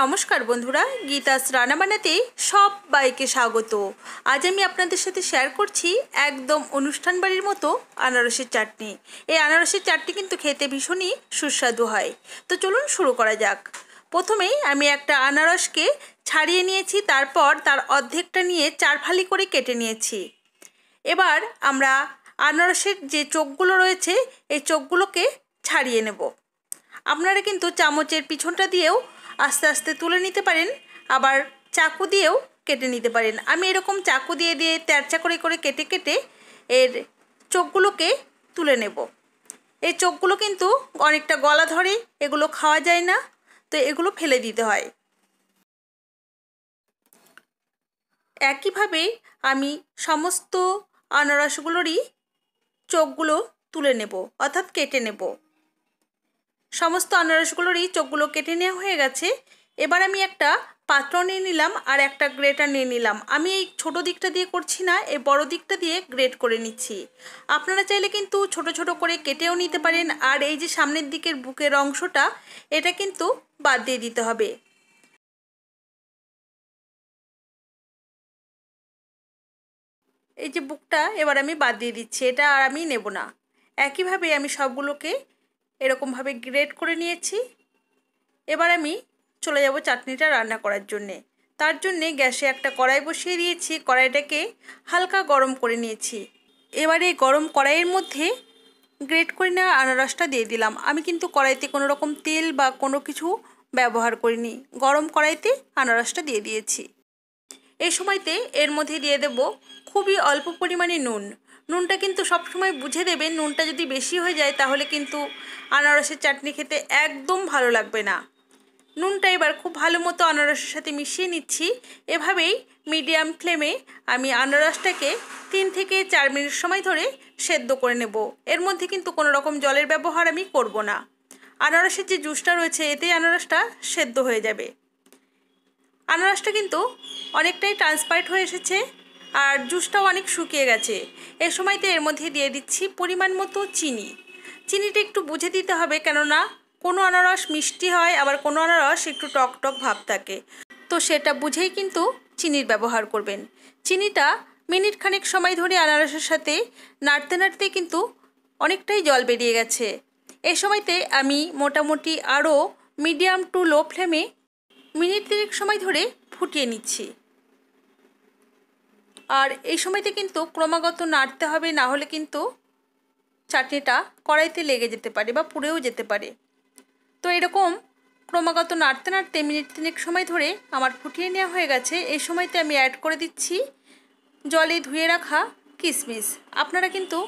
নমস্কার বন্ধুরা গীতাস রান্নাবান্নাতে সব বাইকে স্বাগত আজ আমি আপনাদের সাথে শেয়ার করছি একদম অনুষ্ঠান বাড়ির মতো আনারসের চাটনি এই আনারসের চাটনি কিন্তু খেতে ভীষণই সুস্বাদু হয় তো চলুন শুরু করা যাক প্রথমেই আমি একটা আনারসকে ছাড়িয়ে নিয়েছি তারপর তার অর্ধেকটা নিয়ে চারফালি করে কেটে নিয়েছি এবার আমরা আনারসের যে চোখগুলো রয়েছে এই চোখগুলোকে ছাড়িয়ে নেব আপনারা কিন্তু চামচের পিছনটা দিয়েও আস্তে আস্তে তুলে নিতে পারেন আবার চাকু দিয়েও কেটে নিতে পারেন আমি এরকম চাকু দিয়ে দিয়ে তেরচা করে করে কেটে কেটে এর চোখগুলোকে তুলে নেব এই চোখগুলো কিন্তু অনেকটা গলা ধরে এগুলো খাওয়া যায় না তো এগুলো ফেলে দিতে হয় একইভাবে আমি সমস্ত আনারসগুলোরই চোখগুলো তুলে নেব অর্থাৎ কেটে নেব সমস্ত আনারসগুলোরই চোখগুলো কেটে নেওয়া হয়ে গেছে এবার আমি একটা পাত্র নিয়ে নিলাম আর একটা গ্রেটার নিয়ে নিলাম আমি এই ছোট দিকটা দিয়ে করছি না এই বড় দিকটা দিয়ে গ্রেট করে নিচ্ছি আপনারা চাইলে কিন্তু ছোট ছোট করে কেটেও নিতে পারেন আর এই যে সামনের দিকের বুকের অংশটা এটা কিন্তু বাদ দিয়ে দিতে হবে এই যে বুকটা এবার আমি বাদ দিয়ে দিচ্ছি এটা আর আমি নেব না একইভাবে আমি সবগুলোকে এরকমভাবে গ্রেট করে নিয়েছি এবার আমি চলে যাব চাটনিটা রান্না করার জন্যে তার জন্যে গ্যাসে একটা কড়াই বসিয়ে দিয়েছি কড়াইটাকে হালকা গরম করে নিয়েছি এবার এই গরম কড়াইয়ের মধ্যে গ্রেট করে নেওয়া আনারসটা দিয়ে দিলাম আমি কিন্তু কড়াইতে কোনো রকম তেল বা কোনো কিছু ব্যবহার করিনি গরম কড়াইতে আনারসটা দিয়ে দিয়েছি এই সময়তে এর মধ্যে দিয়ে দেব খুবই অল্প পরিমাণে নুন নুনটা কিন্তু সবসময় বুঝে দেবেন নুনটা যদি বেশি হয়ে যায় তাহলে কিন্তু আনারসের চাটনি খেতে একদম ভালো লাগবে না নুনটা এবার খুব ভালো মতো আনারসের সাথে মিশিয়ে নিচ্ছি এভাবেই মিডিয়াম ফ্লেমে আমি আনারসটাকে তিন থেকে চার মিনিট সময় ধরে সেদ্ধ করে নেব এর মধ্যে কিন্তু কোনো রকম জলের ব্যবহার আমি করব না আনারসের যে জুসটা রয়েছে এতেই আনারসটা সেদ্ধ হয়ে যাবে আনারসটা কিন্তু অনেকটাই ট্রান্সপারেন্ট হয়ে এসেছে আর জুসটাও অনেক শুকিয়ে গেছে এ সময়তে এর মধ্যে দিয়ে দিচ্ছি পরিমাণ মতো চিনি চিনিটা একটু বুঝে দিতে হবে কেননা কোনো আনারস মিষ্টি হয় আবার কোনো আনারস একটু টক টক ভাব থাকে তো সেটা বুঝেই কিন্তু চিনির ব্যবহার করবেন চিনিটা মিনিট খানেক সময় ধরে আনারসের সাথে নাড়তে নাড়তে কিন্তু অনেকটাই জল বেরিয়ে গেছে এ সময়তে আমি মোটামুটি আরও মিডিয়াম টু লো ফ্লেমে মিনিট তিনেক সময় ধরে ফুটিয়ে নিচ্ছি আর এই সময়তে কিন্তু ক্রমাগত নাড়তে হবে না হলে কিন্তু চাটনিটা কড়াইতে লেগে যেতে পারে বা পুড়েও যেতে পারে তো এরকম ক্রমাগত নাড়তে নাড়তে মিনিট তিনেক সময় ধরে আমার ফুটিয়ে নেওয়া হয়ে গেছে এই সময়তে আমি অ্যাড করে দিচ্ছি জলে ধুয়ে রাখা কিশমিশ আপনারা কিন্তু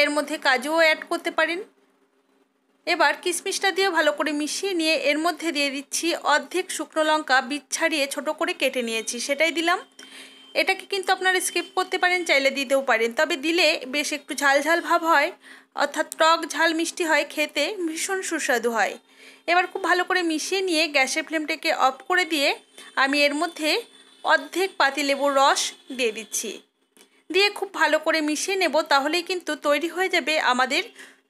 এর মধ্যে কাজুও অ্যাড করতে পারেন এবার কিশমিশটা দিয়ে ভালো করে মিশিয়ে নিয়ে এর মধ্যে দিয়ে দিচ্ছি অর্ধেক শুকনো লঙ্কা বীজ ছাড়িয়ে ছোটো করে কেটে নিয়েছি সেটাই দিলাম এটাকে কিন্তু আপনারা স্কিপ করতে পারেন চাইলে দিতেও পারেন তবে দিলে বেশ একটু ঝাল ঝাল ভাব হয় অর্থাৎ টক ঝাল মিষ্টি হয় খেতে ভীষণ সুস্বাদু হয় এবার খুব ভালো করে মিশিয়ে নিয়ে গ্যাসের ফ্লেমটাকে অফ করে দিয়ে আমি এর মধ্যে অর্ধেক পাতিলেবুর রস দিয়ে দিচ্ছি দিয়ে খুব ভালো করে মিশিয়ে নেব তাহলেই কিন্তু তৈরি হয়ে যাবে আমাদের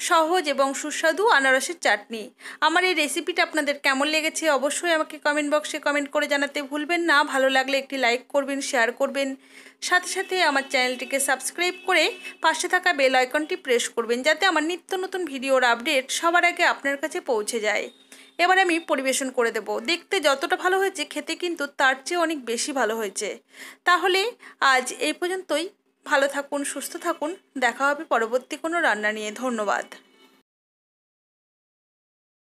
সহজ এবং সুস্বাদু আনারসের চাটনি আমার এই রেসিপিটা আপনাদের কেমন লেগেছে অবশ্যই আমাকে কমেন্ট বক্সে কমেন্ট করে জানাতে ভুলবেন না ভালো লাগলে একটি লাইক করবেন শেয়ার করবেন সাথে সাথে আমার চ্যানেলটিকে সাবস্ক্রাইব করে পাশে থাকা বেল আইকনটি প্রেস করবেন যাতে আমার নিত্য নতুন ভিডিওর আপডেট সবার আগে আপনার কাছে পৌঁছে যায় এবার আমি পরিবেশন করে দেব দেখতে যতটা ভালো হয়েছে খেতে কিন্তু তার চেয়ে অনেক বেশি ভালো হয়েছে তাহলে আজ এই পর্যন্তই ভালো থাকুন সুস্থ থাকুন দেখা হবে পরবর্তী কোনো রান্না নিয়ে ধন্যবাদ